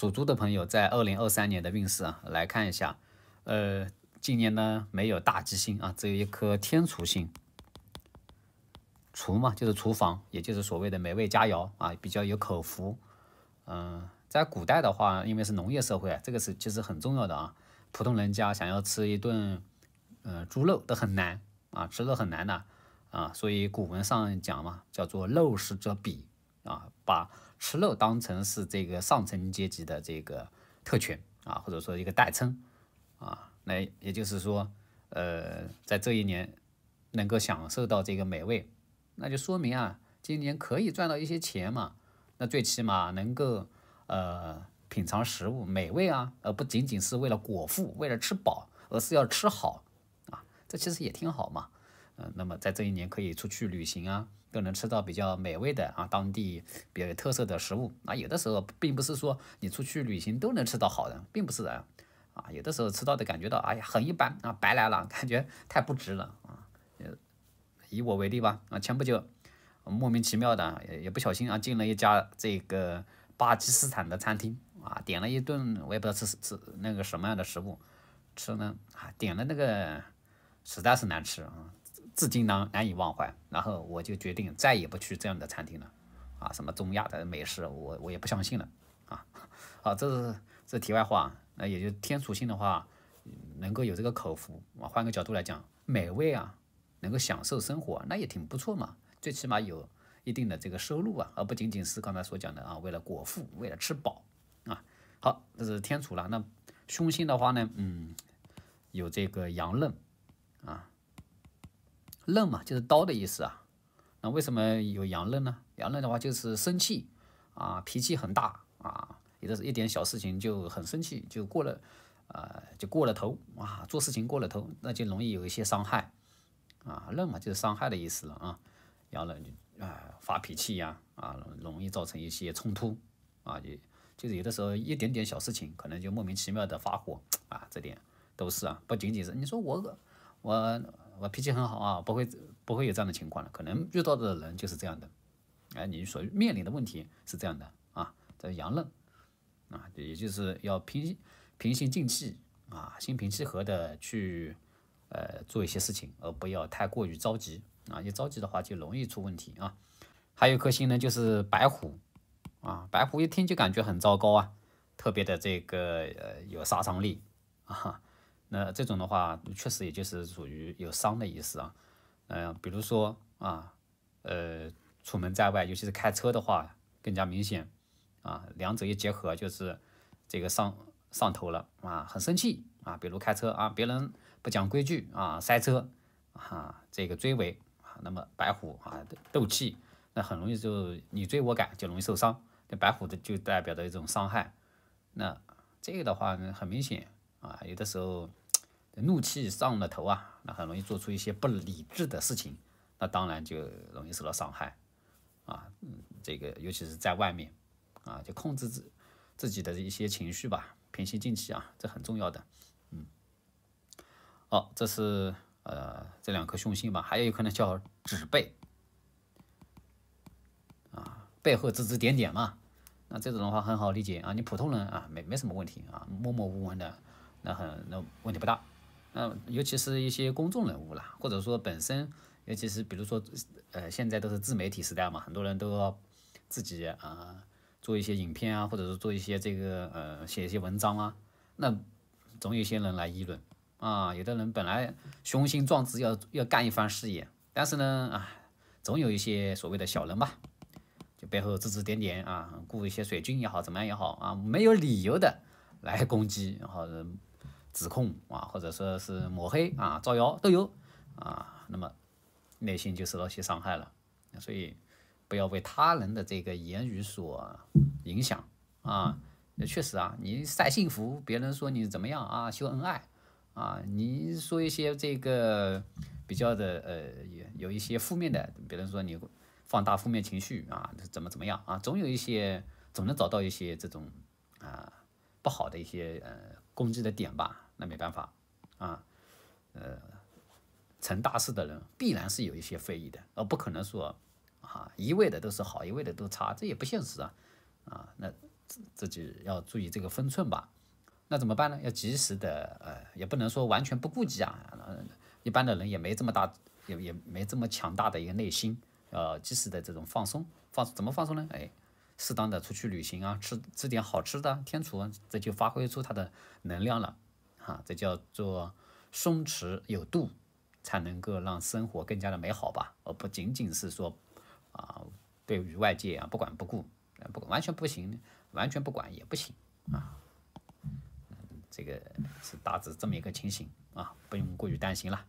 属猪的朋友在二零二三年的运势啊，来看一下。呃，今年呢没有大吉星啊，只有一颗天厨星。厨嘛，就是厨房，也就是所谓的美味佳肴啊，比较有口福。嗯，在古代的话，因为是农业社会啊，这个是其实很重要的啊。普通人家想要吃一顿，呃，猪肉都很难啊，吃肉很难的啊。所以古文上讲嘛，叫做“肉食者鄙”。啊，把吃肉当成是这个上层阶级的这个特权啊，或者说一个代称啊，那也就是说，呃，在这一年能够享受到这个美味，那就说明啊，今年可以赚到一些钱嘛。那最起码能够呃品尝食物美味啊，而不仅仅是为了果腹、为了吃饱，而是要吃好啊，这其实也挺好嘛。嗯，那么在这一年可以出去旅行啊，都能吃到比较美味的啊，当地比较有特色的食物。啊，有的时候并不是说你出去旅行都能吃到好的，并不是的，啊，有的时候吃到的感觉到，哎呀，很一般啊，白来了，感觉太不值了啊。以我为例吧，啊，前不久莫名其妙的也也不小心啊，进了一家这个巴基斯坦的餐厅啊，点了一顿，我也不知道吃吃那个什么样的食物，吃呢啊，点了那个实在是难吃啊。至今呢难以忘怀，然后我就决定再也不去这样的餐厅了，啊，什么中亚的美食我我也不相信了，啊，好，这是这题外话，那也就天厨性的话能够有这个口福，我换个角度来讲，美味啊，能够享受生活，那也挺不错嘛，最起码有一定的这个收入啊，而不仅仅是刚才所讲的啊，为了果腹，为了吃饱，啊，好，这是天厨了，那凶性的话呢，嗯，有这个羊刃。刃嘛，就是刀的意思啊。那为什么有阳刃呢？阳刃的话就是生气啊，脾气很大啊，有的是一点小事情就很生气，就过了，呃，就过了头啊，做事情过了头，那就容易有一些伤害啊。刃嘛，就是伤害的意思了啊。阳刃就啊发脾气呀，啊容易造成一些冲突啊，就就是有的时候一点点小事情可能就莫名其妙的发火啊，这点都是啊，不仅仅是你说我我。我脾气很好啊，不会不会有这样的情况了。可能遇到的人就是这样的，哎，你所面临的问题是这样的啊。这阳刃啊，也就是要平平心静气啊，心平气和的去呃做一些事情，而不要太过于着急啊。一着急的话就容易出问题啊。还有一颗星呢，就是白虎啊，白虎一听就感觉很糟糕啊，特别的这个呃有杀伤力啊。那这种的话，确实也就是属于有伤的意思啊，嗯，比如说啊，呃，出门在外，尤其是开车的话，更加明显啊，两者一结合，就是这个上上头了啊，很生气啊，比如开车啊，别人不讲规矩啊，塞车啊，这个追尾啊，那么白虎啊斗气，那很容易就你追我赶，就容易受伤，那白虎的就代表着一种伤害，那这个的话呢，很明显啊，有的时候。怒气上了头啊，那很容易做出一些不理智的事情，那当然就容易受到伤害啊。这个尤其是在外面啊，就控制自自己的一些情绪吧，平心静气啊，这很重要的。嗯，好，这是呃这两颗凶星吧，还有可能叫纸背啊，背后指指点点嘛。那这种的话很好理解啊，你普通人啊没没什么问题啊，默默无闻的，那很那问题不大。那尤其是一些公众人物啦，或者说本身，尤其是比如说，呃，现在都是自媒体时代嘛，很多人都自己啊做一些影片啊，或者是做一些这个呃写一些文章啊，那总有一些人来议论啊，有的人本来雄心壮志要要干一番事业，但是呢啊，总有一些所谓的小人吧，就背后指指点点啊，雇一些水军也好，怎么样也好啊，没有理由的来攻击，然后。指控啊，或者说是抹黑啊、造谣都有啊，那么内心就受到些伤害了。所以不要为他人的这个言语所影响啊。那确实啊，你晒幸福，别人说你怎么样啊？秀恩爱啊？你说一些这个比较的呃，有有一些负面的，别人说你放大负面情绪啊？怎么怎么样啊？总有一些，总能找到一些这种啊不好的一些呃攻击的点吧。那没办法，啊，呃，成大事的人必然是有一些非议的，而不可能说，啊一味的都是好，一味的都差，这也不现实啊，啊，那自己要注意这个分寸吧。那怎么办呢？要及时的，呃，也不能说完全不顾及啊。一般的人也没这么大，也也没这么强大的一个内心，要及时的这种放松，放怎么放松呢？哎，适当的出去旅行啊，吃吃点好吃的，天厨这就发挥出他的能量了。啊，这叫做松弛有度，才能够让生活更加的美好吧。而不仅仅是说，啊，对于外界啊不管不顾，不完全不行，完全不管也不行啊。这个是大致这么一个情形啊，不用过于担心了。